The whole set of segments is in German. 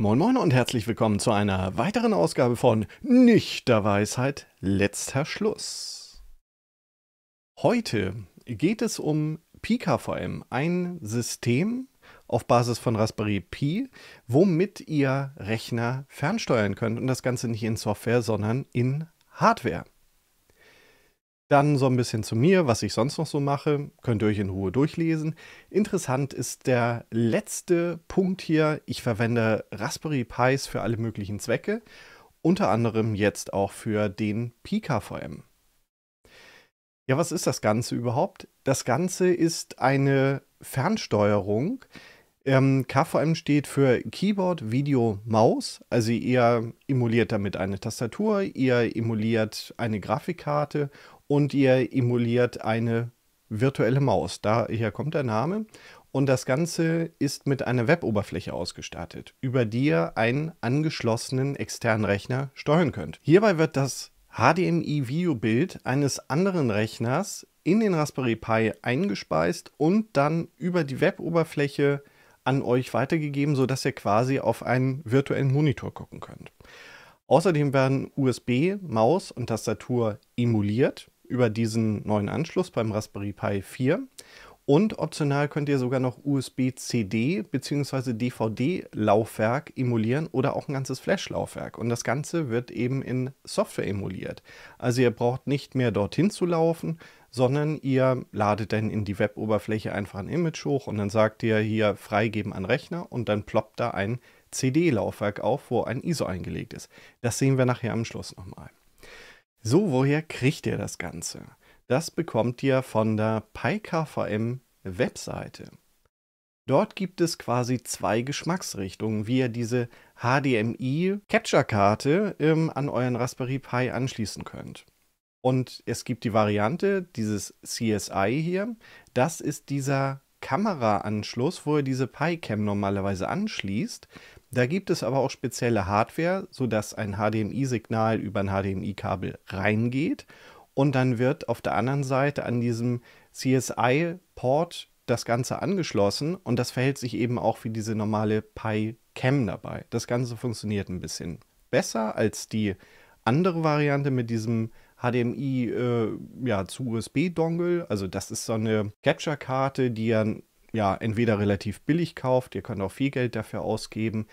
Moin Moin und herzlich willkommen zu einer weiteren Ausgabe von Nichter Weisheit letzter Schluss. Heute geht es um PKVM, ein System auf Basis von Raspberry Pi, womit ihr Rechner fernsteuern könnt und das Ganze nicht in Software, sondern in Hardware. Dann so ein bisschen zu mir, was ich sonst noch so mache, könnt ihr euch in Ruhe durchlesen. Interessant ist der letzte Punkt hier. Ich verwende Raspberry Pis für alle möglichen Zwecke, unter anderem jetzt auch für den PKVM. Ja, was ist das Ganze überhaupt? Das Ganze ist eine Fernsteuerung. Ähm, KVM steht für Keyboard, Video, Maus. Also ihr emuliert damit eine Tastatur, ihr emuliert eine Grafikkarte und ihr emuliert eine virtuelle Maus. Daher kommt der Name. Und das Ganze ist mit einer Web-Oberfläche ausgestattet, über die ihr einen angeschlossenen externen Rechner steuern könnt. Hierbei wird das HDMI-Videobild eines anderen Rechners in den Raspberry Pi eingespeist und dann über die Web-Oberfläche an euch weitergegeben, sodass ihr quasi auf einen virtuellen Monitor gucken könnt. Außerdem werden USB, Maus und Tastatur emuliert über diesen neuen Anschluss beim Raspberry Pi 4. Und optional könnt ihr sogar noch USB-CD bzw. DVD-Laufwerk emulieren oder auch ein ganzes Flash-Laufwerk. Und das Ganze wird eben in Software emuliert. Also ihr braucht nicht mehr dorthin zu laufen, sondern ihr ladet dann in die Web-Oberfläche einfach ein Image hoch und dann sagt ihr hier freigeben an Rechner und dann ploppt da ein CD-Laufwerk auf, wo ein ISO eingelegt ist. Das sehen wir nachher am Schluss nochmal. So, woher kriegt ihr das Ganze? Das bekommt ihr von der PyKVM Webseite. Dort gibt es quasi zwei Geschmacksrichtungen, wie ihr diese HDMI-Capture-Karte ähm, an euren Raspberry Pi anschließen könnt. Und es gibt die Variante, dieses CSI hier, das ist dieser Kameraanschluss, wo ihr diese PyCam normalerweise anschließt. Da gibt es aber auch spezielle Hardware, sodass ein HDMI-Signal über ein HDMI-Kabel reingeht und dann wird auf der anderen Seite an diesem CSI-Port das Ganze angeschlossen und das verhält sich eben auch wie diese normale Pi-Cam dabei. Das Ganze funktioniert ein bisschen besser als die andere Variante mit diesem HDMI äh, ja, zu USB-Dongle. Also das ist so eine Capture-Karte, die ja ja entweder relativ billig kauft, ihr könnt auch viel Geld dafür ausgeben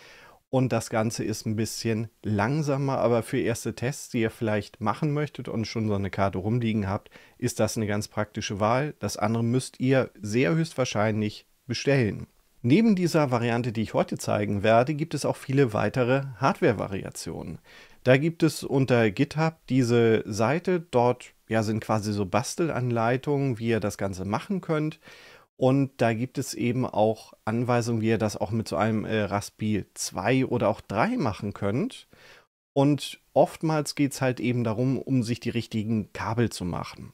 und das Ganze ist ein bisschen langsamer, aber für erste Tests, die ihr vielleicht machen möchtet und schon so eine Karte rumliegen habt, ist das eine ganz praktische Wahl. Das andere müsst ihr sehr höchstwahrscheinlich bestellen. Neben dieser Variante, die ich heute zeigen werde, gibt es auch viele weitere Hardware-Variationen. Da gibt es unter GitHub diese Seite, dort ja, sind quasi so Bastelanleitungen, wie ihr das Ganze machen könnt. Und da gibt es eben auch Anweisungen, wie ihr das auch mit so einem äh, Raspi 2 oder auch 3 machen könnt. Und oftmals geht es halt eben darum, um sich die richtigen Kabel zu machen.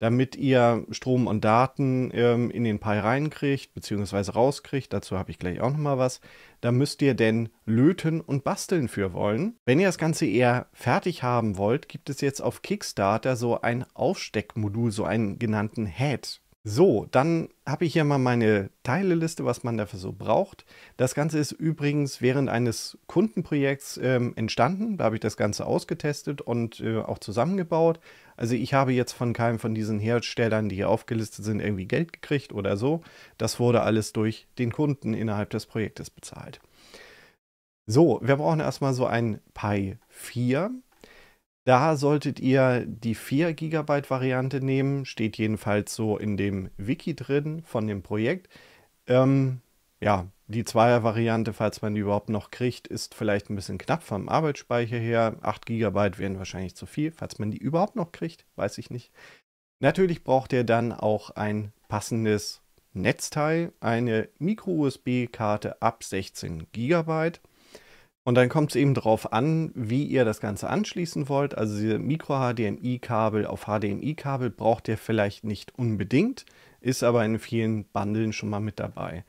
Damit ihr Strom und Daten ähm, in den Pi reinkriegt, beziehungsweise rauskriegt, dazu habe ich gleich auch nochmal was, da müsst ihr denn löten und basteln für wollen. Wenn ihr das Ganze eher fertig haben wollt, gibt es jetzt auf Kickstarter so ein Aufsteckmodul, so einen genannten Head. So, dann habe ich hier mal meine Teileliste, was man dafür so braucht. Das Ganze ist übrigens während eines Kundenprojekts ähm, entstanden. Da habe ich das Ganze ausgetestet und äh, auch zusammengebaut. Also ich habe jetzt von keinem von diesen Herstellern, die hier aufgelistet sind, irgendwie Geld gekriegt oder so. Das wurde alles durch den Kunden innerhalb des Projektes bezahlt. So, wir brauchen erstmal so ein Pi 4. Da solltet ihr die 4 GB Variante nehmen, steht jedenfalls so in dem Wiki drin von dem Projekt. Ähm, ja, die 2er Variante, falls man die überhaupt noch kriegt, ist vielleicht ein bisschen knapp vom Arbeitsspeicher her. 8 GB wären wahrscheinlich zu viel, falls man die überhaupt noch kriegt, weiß ich nicht. Natürlich braucht ihr dann auch ein passendes Netzteil, eine Micro-USB-Karte ab 16 GB und dann kommt es eben darauf an, wie ihr das Ganze anschließen wollt. Also diese Micro-HDMI-Kabel auf HDMI-Kabel braucht ihr vielleicht nicht unbedingt, ist aber in vielen Bundeln schon mal mit dabei.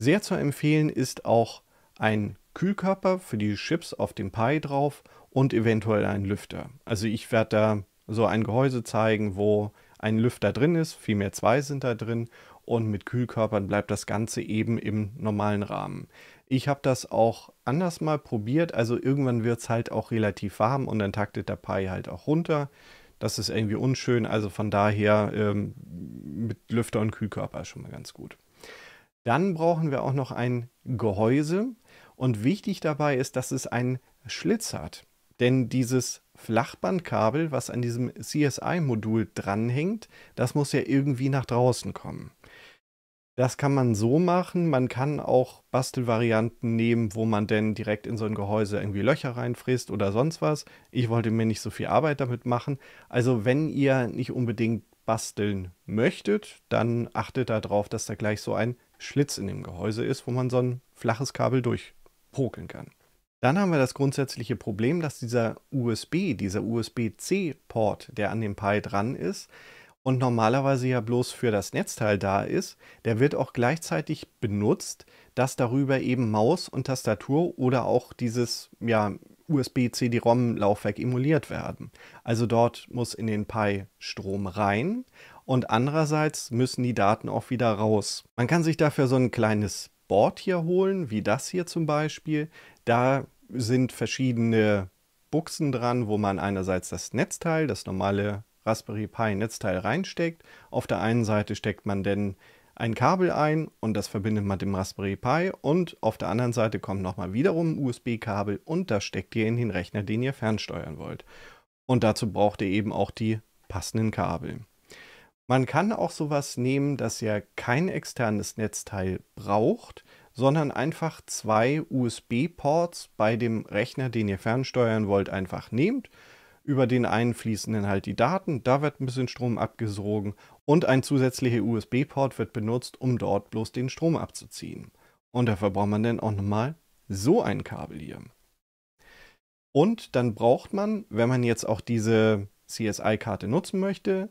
Sehr zu empfehlen ist auch ein Kühlkörper für die Chips auf dem Pi drauf und eventuell ein Lüfter. Also ich werde da so ein Gehäuse zeigen, wo ein Lüfter drin ist, vielmehr zwei sind da drin und mit Kühlkörpern bleibt das Ganze eben im normalen Rahmen. Ich habe das auch anders mal probiert. Also irgendwann wird es halt auch relativ warm und dann taktet der Pi halt auch runter. Das ist irgendwie unschön. Also von daher ähm, mit Lüfter und Kühlkörper schon mal ganz gut. Dann brauchen wir auch noch ein Gehäuse. Und wichtig dabei ist, dass es einen Schlitz hat. Denn dieses Flachbandkabel, was an diesem CSI-Modul dranhängt, das muss ja irgendwie nach draußen kommen. Das kann man so machen. Man kann auch Bastelvarianten nehmen, wo man denn direkt in so ein Gehäuse irgendwie Löcher reinfräst oder sonst was. Ich wollte mir nicht so viel Arbeit damit machen. Also wenn ihr nicht unbedingt basteln möchtet, dann achtet darauf, dass da gleich so ein Schlitz in dem Gehäuse ist, wo man so ein flaches Kabel durchpokeln kann. Dann haben wir das grundsätzliche Problem, dass dieser USB, dieser USB-C-Port, der an dem Pi dran ist, und normalerweise ja bloß für das Netzteil da ist, der wird auch gleichzeitig benutzt, dass darüber eben Maus und Tastatur oder auch dieses ja, USB-CD-ROM-Laufwerk emuliert werden. Also dort muss in den Pi Strom rein und andererseits müssen die Daten auch wieder raus. Man kann sich dafür so ein kleines Board hier holen, wie das hier zum Beispiel. Da sind verschiedene Buchsen dran, wo man einerseits das Netzteil, das normale Raspberry Pi Netzteil reinsteckt. Auf der einen Seite steckt man denn ein Kabel ein und das verbindet man dem Raspberry Pi und auf der anderen Seite kommt nochmal wiederum ein USB-Kabel und das steckt ihr in den Rechner, den ihr fernsteuern wollt. Und dazu braucht ihr eben auch die passenden Kabel. Man kann auch sowas nehmen, dass ihr kein externes Netzteil braucht, sondern einfach zwei USB-Ports bei dem Rechner, den ihr fernsteuern wollt, einfach nehmt über den einfließenden halt die Daten, da wird ein bisschen Strom abgesogen und ein zusätzlicher USB-Port wird benutzt, um dort bloß den Strom abzuziehen. Und dafür braucht man dann auch nochmal so ein Kabel hier. Und dann braucht man, wenn man jetzt auch diese CSI-Karte nutzen möchte,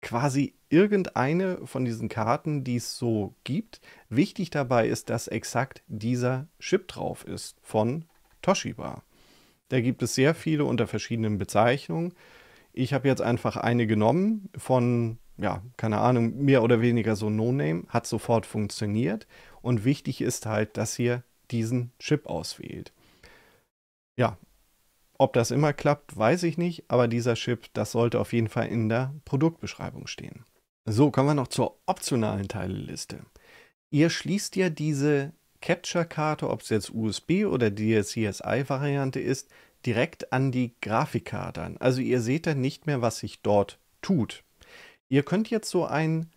quasi irgendeine von diesen Karten, die es so gibt. Wichtig dabei ist, dass exakt dieser Chip drauf ist von Toshiba. Da gibt es sehr viele unter verschiedenen Bezeichnungen. Ich habe jetzt einfach eine genommen von, ja, keine Ahnung, mehr oder weniger so No-Name, hat sofort funktioniert. Und wichtig ist halt, dass ihr diesen Chip auswählt. Ja, ob das immer klappt, weiß ich nicht, aber dieser Chip, das sollte auf jeden Fall in der Produktbeschreibung stehen. So, kommen wir noch zur optionalen Teilliste. Ihr schließt ja diese Capture-Karte, ob es jetzt USB oder die CSI-Variante ist, direkt an die Grafikkarte an. Also ihr seht dann nicht mehr, was sich dort tut. Ihr könnt jetzt so einen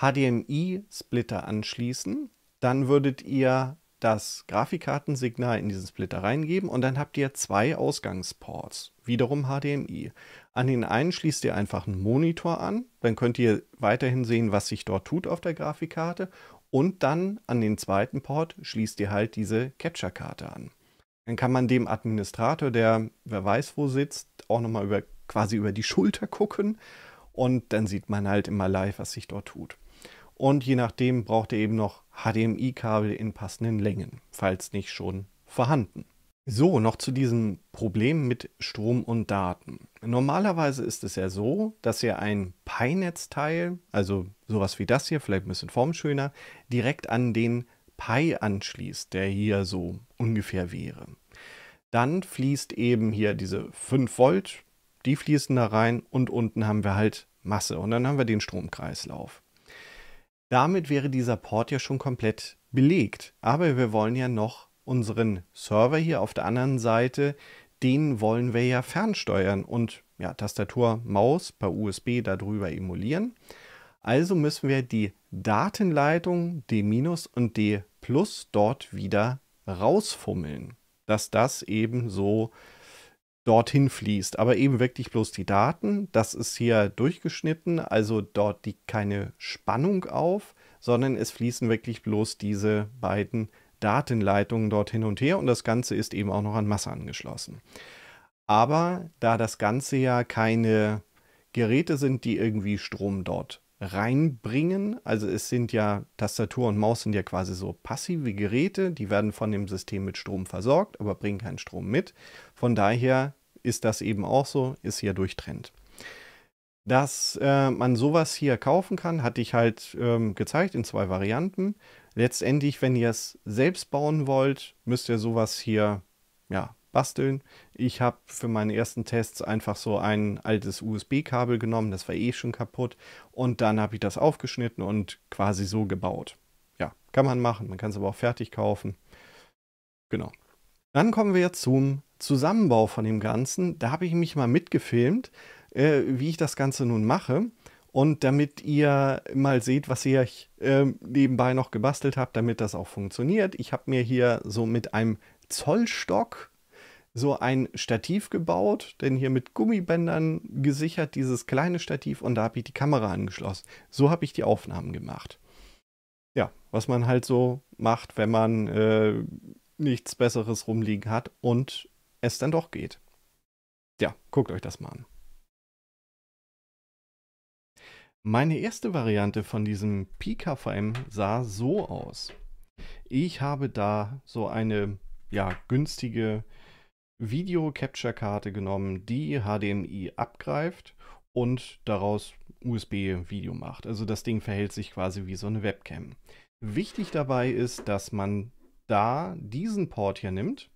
HDMI-Splitter anschließen, dann würdet ihr das Grafikkartensignal in diesen Splitter reingeben und dann habt ihr zwei Ausgangsports, wiederum HDMI. An den einen schließt ihr einfach einen Monitor an, dann könnt ihr weiterhin sehen, was sich dort tut auf der Grafikkarte und dann an den zweiten Port schließt ihr halt diese Capture-Karte an. Dann kann man dem Administrator, der wer weiß wo sitzt, auch nochmal über, quasi über die Schulter gucken und dann sieht man halt immer live, was sich dort tut. Und je nachdem braucht ihr eben noch HDMI-Kabel in passenden Längen, falls nicht schon vorhanden. So, noch zu diesem Problem mit Strom und Daten. Normalerweise ist es ja so, dass ihr ein Pi-Netzteil, also sowas wie das hier, vielleicht ein bisschen formschöner, direkt an den Pi anschließt, der hier so ungefähr wäre. Dann fließt eben hier diese 5 Volt, die fließen da rein und unten haben wir halt Masse und dann haben wir den Stromkreislauf. Damit wäre dieser Port ja schon komplett belegt, aber wir wollen ja noch unseren Server hier auf der anderen Seite, den wollen wir ja fernsteuern und ja, Tastatur, Maus per USB darüber emulieren. Also müssen wir die Datenleitung D- und D dort wieder rausfummeln, dass das eben so dorthin fließt. Aber eben wirklich bloß die Daten, das ist hier durchgeschnitten, also dort liegt keine Spannung auf, sondern es fließen wirklich bloß diese beiden Datenleitungen dort hin und her und das Ganze ist eben auch noch an Masse angeschlossen. Aber da das Ganze ja keine Geräte sind, die irgendwie Strom dort reinbringen, also es sind ja Tastatur und Maus sind ja quasi so passive Geräte, die werden von dem System mit Strom versorgt, aber bringen keinen Strom mit. Von daher ist das eben auch so, ist hier durchtrennt dass äh, man sowas hier kaufen kann, hatte ich halt ähm, gezeigt in zwei Varianten. Letztendlich, wenn ihr es selbst bauen wollt, müsst ihr sowas hier ja, basteln. Ich habe für meine ersten Tests einfach so ein altes USB-Kabel genommen, das war eh schon kaputt. Und dann habe ich das aufgeschnitten und quasi so gebaut. Ja, kann man machen, man kann es aber auch fertig kaufen. Genau. Dann kommen wir jetzt zum Zusammenbau von dem Ganzen. Da habe ich mich mal mitgefilmt äh, wie ich das Ganze nun mache. Und damit ihr mal seht, was ihr äh, nebenbei noch gebastelt habt, damit das auch funktioniert. Ich habe mir hier so mit einem Zollstock so ein Stativ gebaut, denn hier mit Gummibändern gesichert, dieses kleine Stativ und da habe ich die Kamera angeschlossen. So habe ich die Aufnahmen gemacht. Ja, was man halt so macht, wenn man äh, nichts Besseres rumliegen hat und es dann doch geht. Ja, guckt euch das mal an. Meine erste Variante von diesem PKVM sah so aus. Ich habe da so eine ja, günstige Video-Capture-Karte genommen, die HDMI abgreift und daraus USB-Video macht. Also das Ding verhält sich quasi wie so eine Webcam. Wichtig dabei ist, dass man da diesen Port hier nimmt.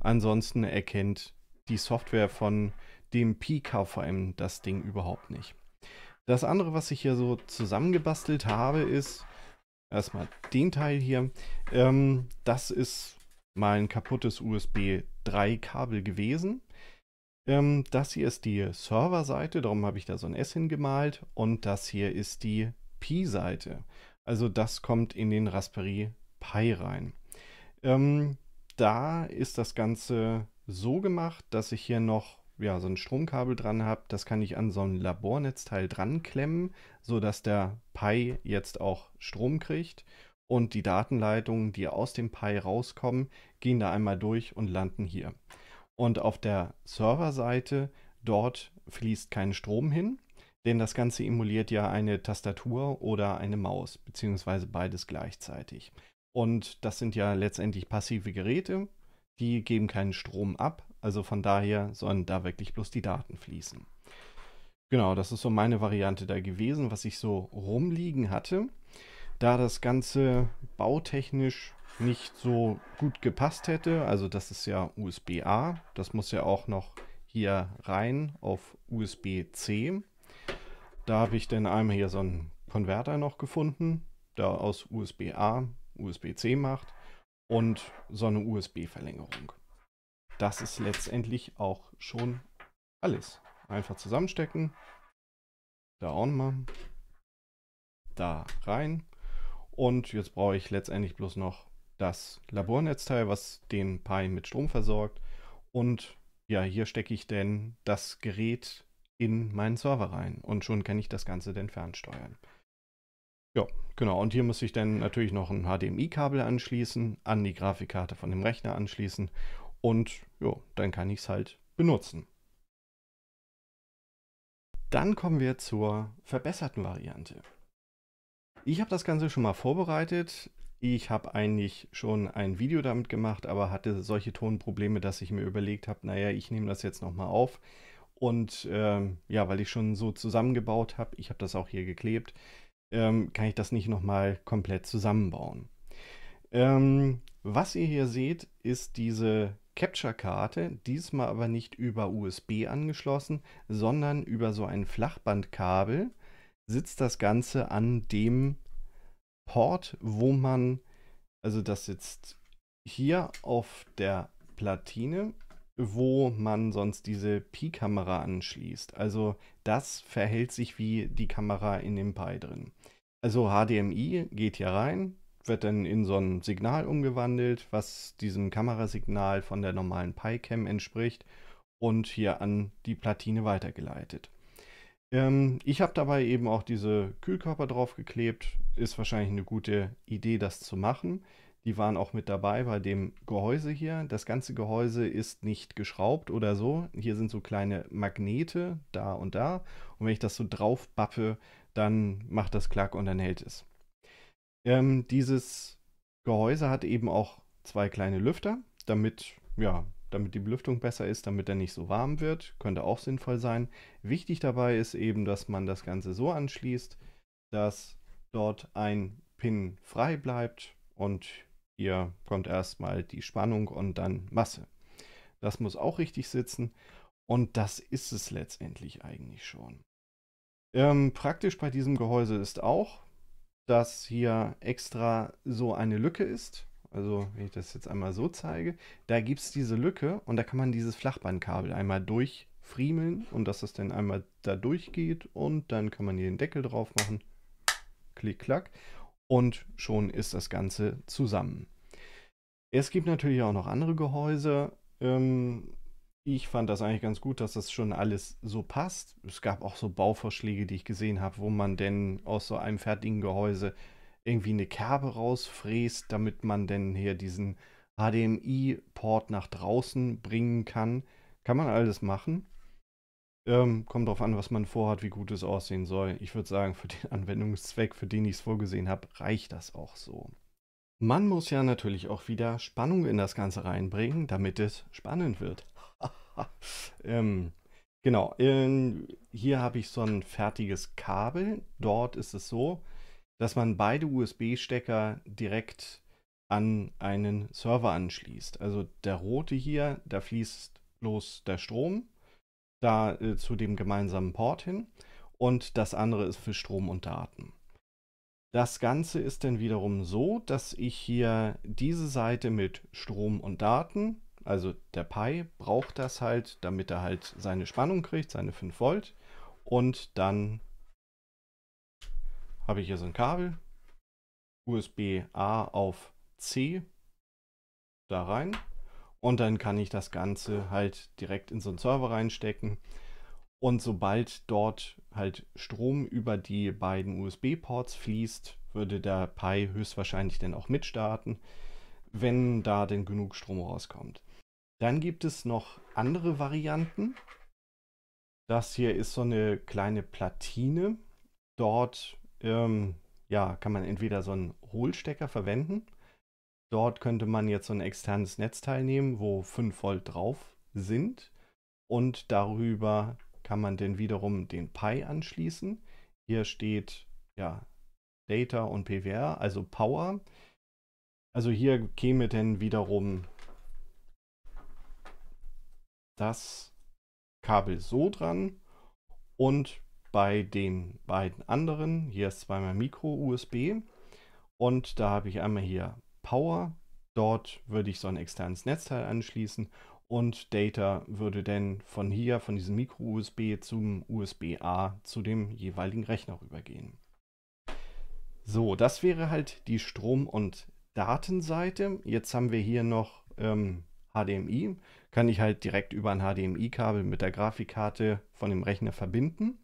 Ansonsten erkennt die Software von dem Pika vor allem das Ding überhaupt nicht. Das andere, was ich hier so zusammengebastelt habe, ist erstmal den Teil hier. Ähm, das ist mal ein kaputtes USB 3 Kabel gewesen. Ähm, das hier ist die Serverseite, darum habe ich da so ein S hingemalt. Und das hier ist die Pi-Seite. Also das kommt in den Raspberry Pi rein. Ähm, da ist das Ganze so gemacht, dass ich hier noch ja, so ein Stromkabel dran habe, das kann ich an so ein Labornetzteil dran klemmen, sodass der Pi jetzt auch Strom kriegt. Und die Datenleitungen, die aus dem Pi rauskommen, gehen da einmal durch und landen hier. Und auf der Serverseite, dort fließt kein Strom hin, denn das Ganze emuliert ja eine Tastatur oder eine Maus, beziehungsweise beides gleichzeitig. Und das sind ja letztendlich passive Geräte, die geben keinen Strom ab, also von daher sollen da wirklich bloß die Daten fließen. Genau, das ist so meine Variante da gewesen, was ich so rumliegen hatte. Da das Ganze bautechnisch nicht so gut gepasst hätte, also das ist ja USB-A, das muss ja auch noch hier rein auf USB-C. Da habe ich dann einmal hier so einen Konverter noch gefunden, der aus USB-A USB-C macht und so eine USB-Verlängerung das ist letztendlich auch schon alles. Einfach zusammenstecken, da auch mal, da rein und jetzt brauche ich letztendlich bloß noch das Labornetzteil, was den Pi mit Strom versorgt und ja, hier stecke ich denn das Gerät in meinen Server rein und schon kann ich das Ganze dann fernsteuern. Ja, genau. Und hier muss ich dann natürlich noch ein HDMI-Kabel anschließen, an die Grafikkarte von dem Rechner anschließen und ja, dann kann ich es halt benutzen. Dann kommen wir zur verbesserten Variante. Ich habe das Ganze schon mal vorbereitet. Ich habe eigentlich schon ein Video damit gemacht, aber hatte solche Tonprobleme, dass ich mir überlegt habe, naja, ich nehme das jetzt nochmal auf. Und ähm, ja, weil ich schon so zusammengebaut habe, ich habe das auch hier geklebt, ähm, kann ich das nicht nochmal komplett zusammenbauen. Ähm, was ihr hier seht, ist diese Capture-Karte, diesmal aber nicht über USB angeschlossen, sondern über so ein Flachbandkabel sitzt das Ganze an dem Port, wo man, also das sitzt hier auf der Platine, wo man sonst diese Pi-Kamera anschließt. Also das verhält sich wie die Kamera in dem Pi drin. Also HDMI geht hier rein, wird dann in so ein Signal umgewandelt, was diesem Kamerasignal von der normalen PyCam entspricht und hier an die Platine weitergeleitet. Ähm, ich habe dabei eben auch diese Kühlkörper draufgeklebt. Ist wahrscheinlich eine gute Idee, das zu machen. Die waren auch mit dabei bei dem Gehäuse hier. Das ganze Gehäuse ist nicht geschraubt oder so. Hier sind so kleine Magnete da und da. Und wenn ich das so drauf bappe, dann macht das Klack und dann hält es. Ähm, dieses Gehäuse hat eben auch zwei kleine Lüfter, damit, ja, damit die Belüftung besser ist, damit er nicht so warm wird. Könnte auch sinnvoll sein. Wichtig dabei ist eben, dass man das Ganze so anschließt, dass dort ein Pin frei bleibt und hier kommt erstmal die Spannung und dann Masse. Das muss auch richtig sitzen und das ist es letztendlich eigentlich schon. Ähm, praktisch bei diesem Gehäuse ist auch, dass hier extra so eine Lücke ist. Also, wenn ich das jetzt einmal so zeige, da gibt es diese Lücke und da kann man dieses Flachbandkabel einmal durchfriemeln und dass es dann einmal da durchgeht und dann kann man hier den Deckel drauf machen. Klick, klack. Und schon ist das Ganze zusammen. Es gibt natürlich auch noch andere Gehäuse. Ähm, ich fand das eigentlich ganz gut, dass das schon alles so passt. Es gab auch so Bauvorschläge, die ich gesehen habe, wo man denn aus so einem fertigen Gehäuse irgendwie eine Kerbe rausfräst, damit man denn hier diesen HDMI-Port nach draußen bringen kann. Kann man alles machen. Ähm, kommt darauf an, was man vorhat, wie gut es aussehen soll. Ich würde sagen, für den Anwendungszweck, für den ich es vorgesehen habe, reicht das auch so. Man muss ja natürlich auch wieder Spannung in das Ganze reinbringen, damit es spannend wird. ähm, genau, in, hier habe ich so ein fertiges Kabel. Dort ist es so, dass man beide USB-Stecker direkt an einen Server anschließt. Also der rote hier, da fließt bloß der Strom da äh, zu dem gemeinsamen Port hin und das andere ist für Strom und Daten. Das Ganze ist dann wiederum so, dass ich hier diese Seite mit Strom und Daten also der Pi braucht das halt, damit er halt seine Spannung kriegt, seine 5 Volt. Und dann habe ich hier so ein Kabel, USB A auf C, da rein. Und dann kann ich das Ganze halt direkt in so einen Server reinstecken. Und sobald dort halt Strom über die beiden USB-Ports fließt, würde der Pi höchstwahrscheinlich dann auch mitstarten, wenn da denn genug Strom rauskommt. Dann gibt es noch andere Varianten. Das hier ist so eine kleine Platine. Dort ähm, ja, kann man entweder so einen Hohlstecker verwenden. Dort könnte man jetzt so ein externes Netzteil nehmen, wo 5 Volt drauf sind. Und darüber kann man dann wiederum den Pi anschließen. Hier steht ja Data und PWR, also Power. Also hier käme dann wiederum das Kabel so dran und bei den beiden anderen, hier ist zweimal Micro-USB und da habe ich einmal hier Power, dort würde ich so ein externes Netzteil anschließen und Data würde dann von hier, von diesem Micro-USB zum USB-A zu dem jeweiligen Rechner rübergehen. So, das wäre halt die Strom- und Datenseite. Jetzt haben wir hier noch ähm, HDMI kann ich halt direkt über ein HDMI-Kabel mit der Grafikkarte von dem Rechner verbinden.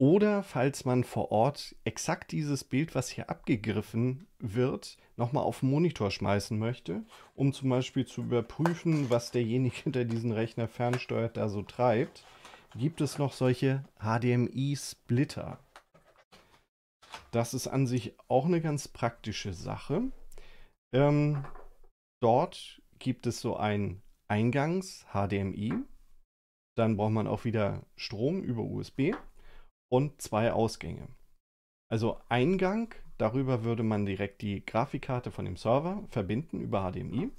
Oder falls man vor Ort exakt dieses Bild, was hier abgegriffen wird, nochmal auf den Monitor schmeißen möchte, um zum Beispiel zu überprüfen, was derjenige, der diesen Rechner fernsteuert, da so treibt, gibt es noch solche HDMI-Splitter. Das ist an sich auch eine ganz praktische Sache. Ähm, dort gibt es so ein Eingangs HDMI. Dann braucht man auch wieder Strom über USB und zwei Ausgänge. Also Eingang, darüber würde man direkt die Grafikkarte von dem Server verbinden über HDMI.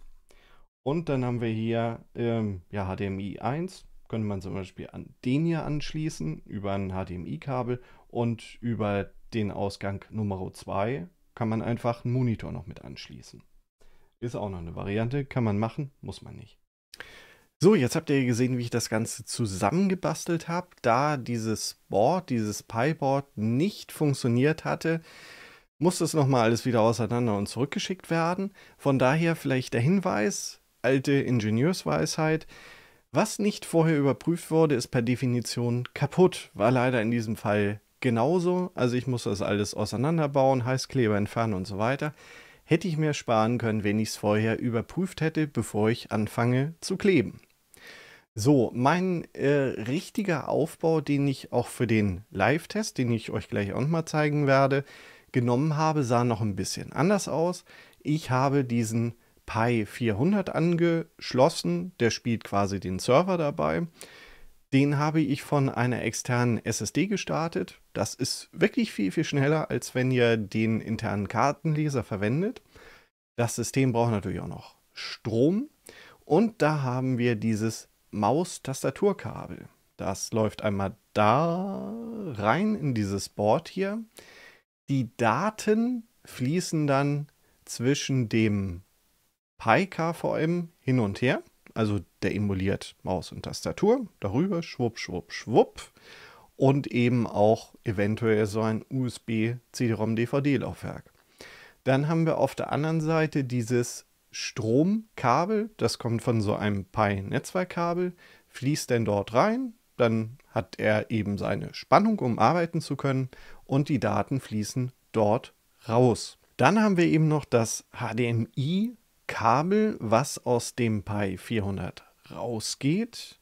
Und dann haben wir hier ähm, ja, HDMI 1, könnte man zum Beispiel an den hier anschließen, über ein HDMI-Kabel und über den Ausgang Nummer 2 kann man einfach einen Monitor noch mit anschließen. Ist auch noch eine Variante, kann man machen, muss man nicht. So, jetzt habt ihr gesehen, wie ich das Ganze zusammengebastelt habe. Da dieses Board, dieses Pi-Board nicht funktioniert hatte, musste es nochmal alles wieder auseinander und zurückgeschickt werden. Von daher vielleicht der Hinweis, alte Ingenieursweisheit, was nicht vorher überprüft wurde, ist per Definition kaputt. War leider in diesem Fall genauso. Also ich muss das alles auseinanderbauen, Heißkleber entfernen und so weiter. Hätte ich mir sparen können, wenn ich es vorher überprüft hätte, bevor ich anfange zu kleben. So, mein äh, richtiger Aufbau, den ich auch für den Live-Test, den ich euch gleich auch nochmal zeigen werde, genommen habe, sah noch ein bisschen anders aus. Ich habe diesen Pi 400 angeschlossen, der spielt quasi den Server dabei. Den habe ich von einer externen SSD gestartet. Das ist wirklich viel, viel schneller, als wenn ihr den internen Kartenleser verwendet. Das System braucht natürlich auch noch Strom. Und da haben wir dieses Maus-Tastaturkabel. Das läuft einmal da rein in dieses Board hier. Die Daten fließen dann zwischen dem Pi-KVM hin und her. Also der emuliert Maus und Tastatur. Darüber schwupp, schwupp, schwupp. Und eben auch eventuell so ein USB-CD-ROM-DVD-Laufwerk. Dann haben wir auf der anderen Seite dieses Stromkabel, das kommt von so einem Pi-Netzwerkkabel, fließt denn dort rein, dann hat er eben seine Spannung, um arbeiten zu können und die Daten fließen dort raus. Dann haben wir eben noch das HDMI-Kabel, was aus dem Pi 400 rausgeht,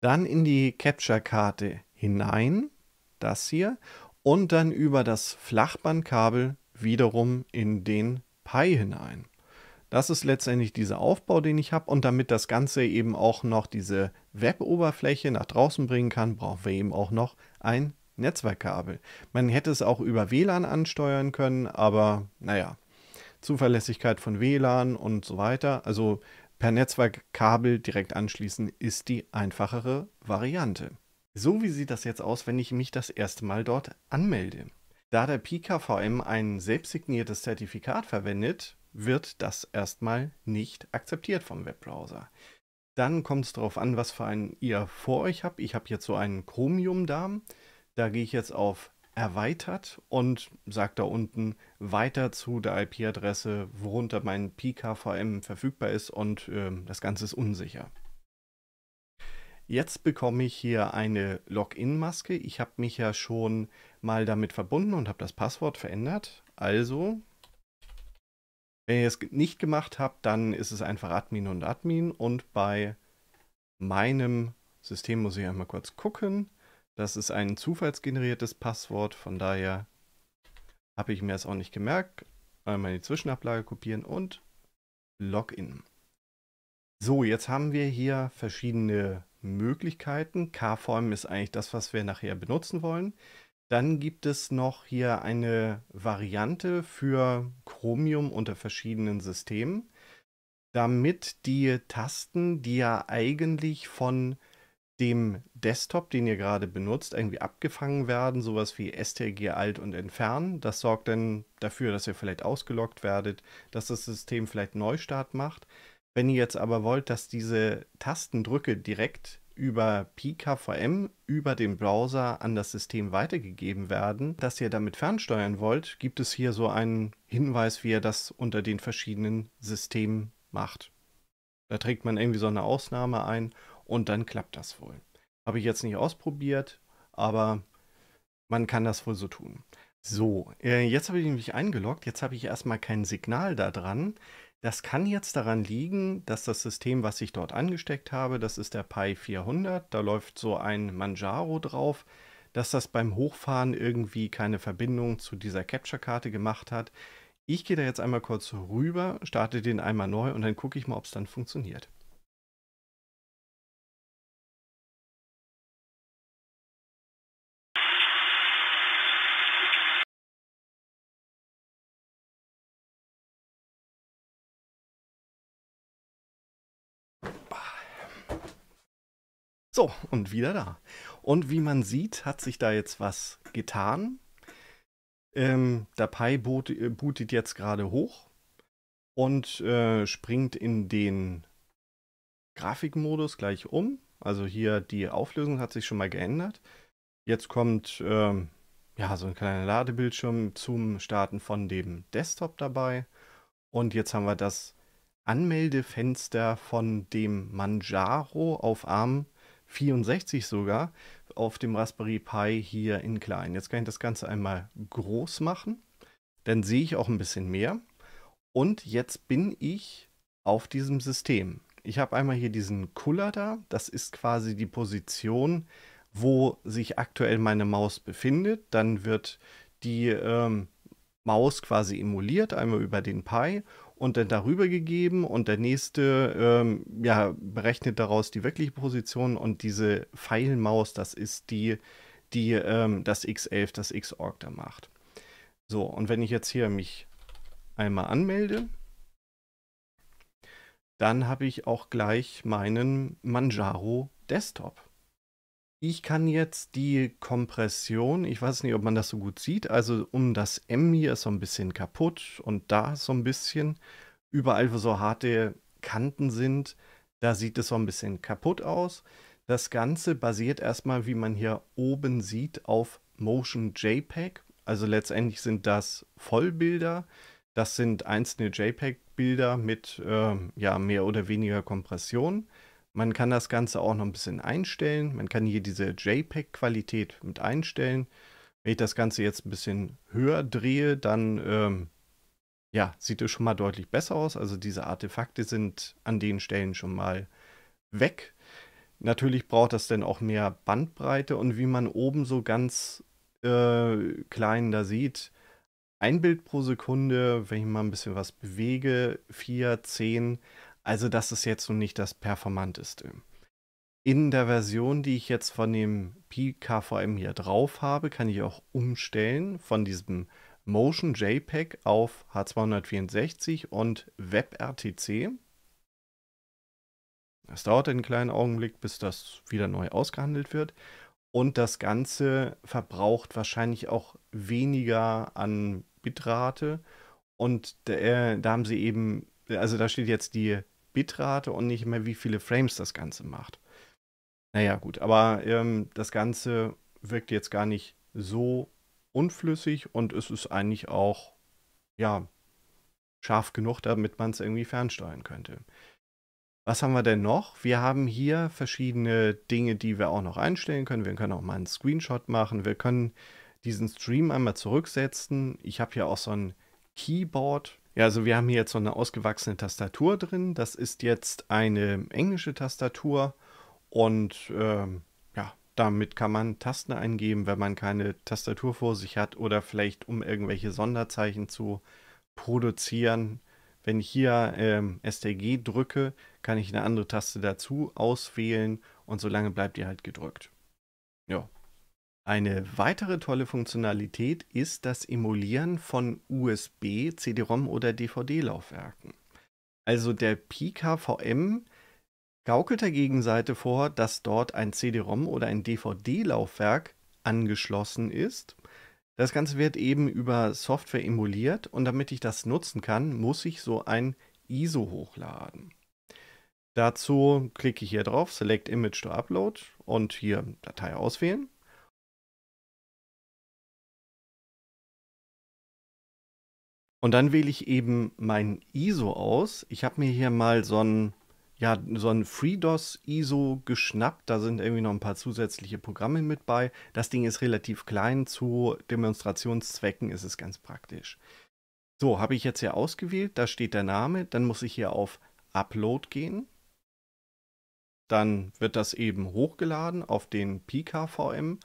dann in die Capture-Karte hinein, das hier, und dann über das Flachbandkabel wiederum in den Pi hinein. Das ist letztendlich dieser Aufbau, den ich habe. Und damit das Ganze eben auch noch diese Web-Oberfläche nach draußen bringen kann, brauchen wir eben auch noch ein Netzwerkkabel. Man hätte es auch über WLAN ansteuern können, aber naja, Zuverlässigkeit von WLAN und so weiter. Also per Netzwerkkabel direkt anschließen ist die einfachere Variante. So wie sieht das jetzt aus, wenn ich mich das erste Mal dort anmelde? Da der PKVM ein selbstsigniertes Zertifikat verwendet, wird das erstmal nicht akzeptiert vom Webbrowser. Dann kommt es darauf an, was für einen ihr vor euch habt. Ich habe jetzt so einen Chromium-Darm. Da gehe ich jetzt auf Erweitert und sage da unten weiter zu der IP-Adresse, worunter mein PKVM verfügbar ist und äh, das Ganze ist unsicher. Jetzt bekomme ich hier eine Login-Maske. Ich habe mich ja schon mal damit verbunden und habe das Passwort verändert. Also wenn ihr es nicht gemacht habt, dann ist es einfach Admin und Admin. Und bei meinem System muss ich einmal kurz gucken. Das ist ein zufallsgeneriertes Passwort, von daher habe ich mir das auch nicht gemerkt. Einmal die Zwischenablage kopieren und Login. So, jetzt haben wir hier verschiedene Möglichkeiten. KVM ist eigentlich das, was wir nachher benutzen wollen. Dann gibt es noch hier eine Variante für Chromium unter verschiedenen Systemen, damit die Tasten, die ja eigentlich von dem Desktop, den ihr gerade benutzt, irgendwie abgefangen werden, sowas wie STRG Alt und Entfernen. Das sorgt dann dafür, dass ihr vielleicht ausgelockt werdet, dass das System vielleicht Neustart macht. Wenn ihr jetzt aber wollt, dass diese Tastendrücke direkt über PKVM über den Browser an das System weitergegeben werden, Dass ihr damit fernsteuern wollt, gibt es hier so einen Hinweis, wie ihr das unter den verschiedenen Systemen macht. Da trägt man irgendwie so eine Ausnahme ein und dann klappt das wohl. Habe ich jetzt nicht ausprobiert, aber man kann das wohl so tun. So, äh, jetzt habe ich mich eingeloggt, jetzt habe ich erstmal kein Signal da dran. Das kann jetzt daran liegen, dass das System, was ich dort angesteckt habe, das ist der Pi 400, da läuft so ein Manjaro drauf, dass das beim Hochfahren irgendwie keine Verbindung zu dieser Capture-Karte gemacht hat. Ich gehe da jetzt einmal kurz rüber, starte den einmal neu und dann gucke ich mal, ob es dann funktioniert. So, und wieder da. Und wie man sieht, hat sich da jetzt was getan. Ähm, der Pi boot, äh, bootet jetzt gerade hoch und äh, springt in den Grafikmodus gleich um. Also hier die Auflösung hat sich schon mal geändert. Jetzt kommt ähm, ja so ein kleiner Ladebildschirm zum Starten von dem Desktop dabei. Und jetzt haben wir das Anmeldefenster von dem Manjaro auf ARM 64 sogar auf dem Raspberry Pi hier in klein. Jetzt kann ich das Ganze einmal groß machen, dann sehe ich auch ein bisschen mehr. Und jetzt bin ich auf diesem System. Ich habe einmal hier diesen Cooler da, das ist quasi die Position, wo sich aktuell meine Maus befindet. Dann wird die ähm, Maus quasi emuliert, einmal über den Pi und dann darüber gegeben und der nächste ähm, ja, berechnet daraus die wirkliche Position und diese Pfeilmaus, das ist die, die ähm, das x11, das xorg da macht. So, und wenn ich jetzt hier mich einmal anmelde, dann habe ich auch gleich meinen Manjaro Desktop. Ich kann jetzt die Kompression, ich weiß nicht, ob man das so gut sieht, also um das M hier ist so ein bisschen kaputt und da so ein bisschen. Überall, wo so harte Kanten sind, da sieht es so ein bisschen kaputt aus. Das Ganze basiert erstmal, wie man hier oben sieht, auf Motion JPEG. Also letztendlich sind das Vollbilder. Das sind einzelne JPEG-Bilder mit äh, ja, mehr oder weniger Kompression. Man kann das Ganze auch noch ein bisschen einstellen. Man kann hier diese JPEG-Qualität mit einstellen. Wenn ich das Ganze jetzt ein bisschen höher drehe, dann ähm, ja, sieht es schon mal deutlich besser aus. Also diese Artefakte sind an den Stellen schon mal weg. Natürlich braucht das dann auch mehr Bandbreite und wie man oben so ganz äh, klein da sieht, ein Bild pro Sekunde, wenn ich mal ein bisschen was bewege, 4, 10, also, dass es jetzt nun nicht das performanteste. Ähm. In der Version, die ich jetzt von dem PKVM hier drauf habe, kann ich auch umstellen von diesem Motion JPEG auf H264 und WebRTC. Das dauert einen kleinen Augenblick, bis das wieder neu ausgehandelt wird. Und das Ganze verbraucht wahrscheinlich auch weniger an Bitrate. Und der, äh, da haben sie eben, also da steht jetzt die Bitrate und nicht mehr, wie viele Frames das Ganze macht. Naja, gut, aber ähm, das Ganze wirkt jetzt gar nicht so unflüssig und es ist eigentlich auch, ja, scharf genug, damit man es irgendwie fernsteuern könnte. Was haben wir denn noch? Wir haben hier verschiedene Dinge, die wir auch noch einstellen können. Wir können auch mal einen Screenshot machen. Wir können diesen Stream einmal zurücksetzen. Ich habe hier auch so ein Keyboard, ja, also wir haben hier jetzt so eine ausgewachsene Tastatur drin. Das ist jetzt eine englische Tastatur und ähm, ja, damit kann man Tasten eingeben, wenn man keine Tastatur vor sich hat oder vielleicht um irgendwelche Sonderzeichen zu produzieren. Wenn ich hier ähm, STG drücke, kann ich eine andere Taste dazu auswählen und solange bleibt die halt gedrückt. Ja, eine weitere tolle Funktionalität ist das Emulieren von USB, CD-ROM oder DVD-Laufwerken. Also der PKVM gaukelt der Gegenseite vor, dass dort ein CD-ROM oder ein DVD-Laufwerk angeschlossen ist. Das Ganze wird eben über Software emuliert und damit ich das nutzen kann, muss ich so ein ISO hochladen. Dazu klicke ich hier drauf, Select Image to Upload und hier Datei auswählen. Und dann wähle ich eben mein ISO aus. Ich habe mir hier mal so ein, ja, so ein FreeDOS ISO geschnappt. Da sind irgendwie noch ein paar zusätzliche Programme mit bei. Das Ding ist relativ klein. Zu Demonstrationszwecken ist es ganz praktisch. So, habe ich jetzt hier ausgewählt. Da steht der Name. Dann muss ich hier auf Upload gehen. Dann wird das eben hochgeladen auf den PKVM.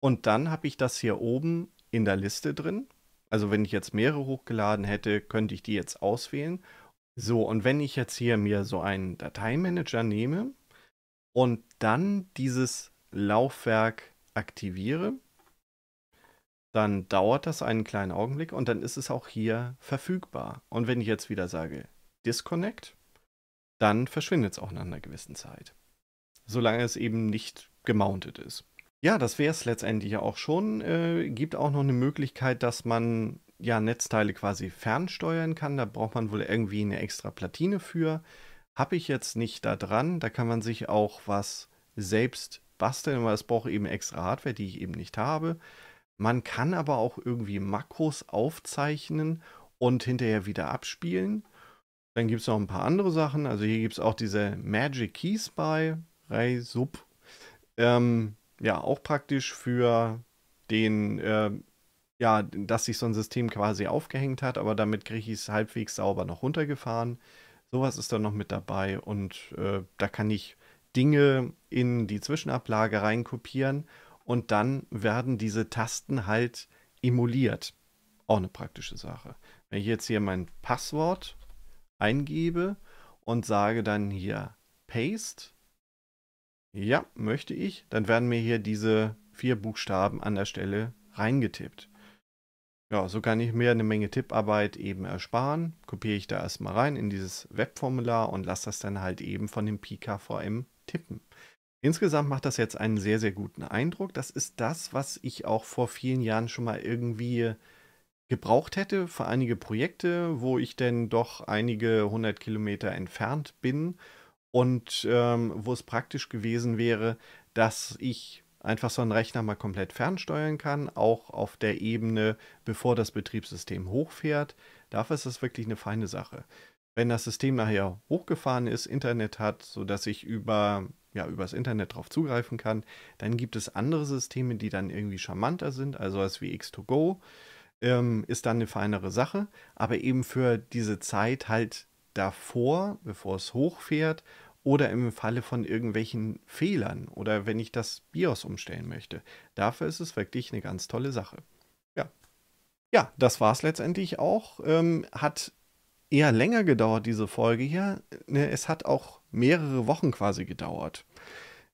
Und dann habe ich das hier oben in der Liste drin. Also wenn ich jetzt mehrere hochgeladen hätte, könnte ich die jetzt auswählen. So, und wenn ich jetzt hier mir so einen Dateimanager nehme und dann dieses Laufwerk aktiviere, dann dauert das einen kleinen Augenblick und dann ist es auch hier verfügbar. Und wenn ich jetzt wieder sage Disconnect, dann verschwindet es auch nach einer gewissen Zeit. Solange es eben nicht gemountet ist. Ja, das wäre es letztendlich ja auch schon. Äh, gibt auch noch eine Möglichkeit, dass man ja Netzteile quasi fernsteuern kann. Da braucht man wohl irgendwie eine extra Platine für. Habe ich jetzt nicht da dran. Da kann man sich auch was selbst basteln, weil es braucht eben extra Hardware, die ich eben nicht habe. Man kann aber auch irgendwie Makros aufzeichnen und hinterher wieder abspielen. Dann gibt es noch ein paar andere Sachen. Also hier gibt es auch diese Magic Keys bei RaySub. Ähm, ja auch praktisch für den, äh, ja, dass sich so ein System quasi aufgehängt hat, aber damit kriege ich es halbwegs sauber noch runtergefahren. Sowas ist dann noch mit dabei und äh, da kann ich Dinge in die Zwischenablage reinkopieren und dann werden diese Tasten halt emuliert. Auch eine praktische Sache. Wenn ich jetzt hier mein Passwort eingebe und sage dann hier Paste, ja, möchte ich. Dann werden mir hier diese vier Buchstaben an der Stelle reingetippt. Ja, so kann ich mir eine Menge Tipparbeit eben ersparen. Kopiere ich da erstmal rein in dieses Webformular und lasse das dann halt eben von dem PKVM tippen. Insgesamt macht das jetzt einen sehr, sehr guten Eindruck. Das ist das, was ich auch vor vielen Jahren schon mal irgendwie gebraucht hätte für einige Projekte, wo ich denn doch einige hundert Kilometer entfernt bin und ähm, wo es praktisch gewesen wäre, dass ich einfach so einen Rechner mal komplett fernsteuern kann, auch auf der Ebene, bevor das Betriebssystem hochfährt. Dafür ist das wirklich eine feine Sache. Wenn das System nachher hochgefahren ist, Internet hat, sodass ich über ja, übers Internet drauf zugreifen kann, dann gibt es andere Systeme, die dann irgendwie charmanter sind, also als wie X2Go, ähm, ist dann eine feinere Sache, aber eben für diese Zeit halt davor, bevor es hochfährt oder im Falle von irgendwelchen Fehlern oder wenn ich das BIOS umstellen möchte. Dafür ist es wirklich eine ganz tolle Sache. Ja, ja das war es letztendlich auch. Ähm, hat eher länger gedauert, diese Folge hier. Ne, es hat auch mehrere Wochen quasi gedauert.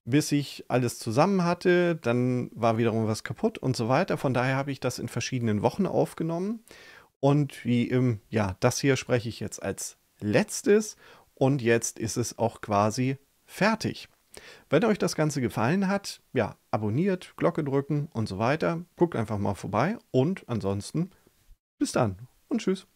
Bis ich alles zusammen hatte, dann war wiederum was kaputt und so weiter. Von daher habe ich das in verschiedenen Wochen aufgenommen. Und wie im, ja, das hier spreche ich jetzt als letztes und jetzt ist es auch quasi fertig. Wenn euch das Ganze gefallen hat, ja, abonniert, Glocke drücken und so weiter. Guckt einfach mal vorbei und ansonsten bis dann und tschüss.